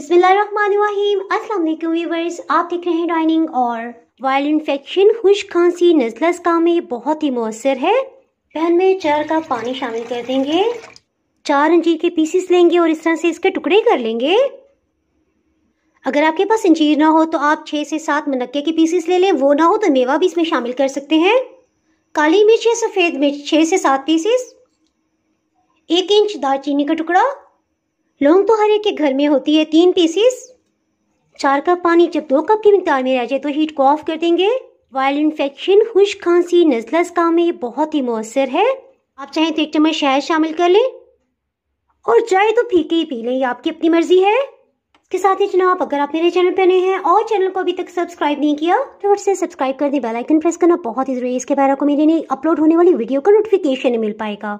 बिस्मिल्लाहिर्रहमानिर्रहीम अस्सलाम वालेकुम व्यूवर्स आप देख रहे हैं डाइनिंग और वायरल इन्फेक्शन खुश खांसी नजलस का में बहुत ही मौसर है पैन में चार कप पानी शामिल कर देंगे चार अंजीर के पीसीस लेंगे और इस तरह से इसके टुकड़े कर लेंगे अगर आपके पास अंजीर ना हो तो आप छः से सात मनक्के के पीसेस ले लें वो ना हो तो मेवा भी इसमें शामिल कर सकते हैं काली मिर्च या सफ़ेद मिर्च छः से सात पीसीस एक इंच दालचीनी का टुकड़ा लौंग तो हर एक के घर में होती है तीन पीसीस चार कप पानी जब दो कप की मकदार में रह जाए तो हीट को ऑफ कर देंगे वायरल इन्फेक्शन खुश खांसी नजलस काम में ये बहुत ही मौसर है आप चाहें तो एक चम्मच शहद शामिल कर लें और चाय तो फीके ही पी लें ये आपकी अपनी मर्जी है इसके साथ ही जनाब अगर आप मेरे चैनल पर नए हैं और चैनल को अभी तक सब्सक्राइब नहीं किया तो उससे सब्सक्राइब कर दें बेल आइकन प्रेस करना बहुत ही जरूरी है इसके बारे को मेरे अपलोड होने वाली वीडियो का नोटिफिकेशन मिल पाएगा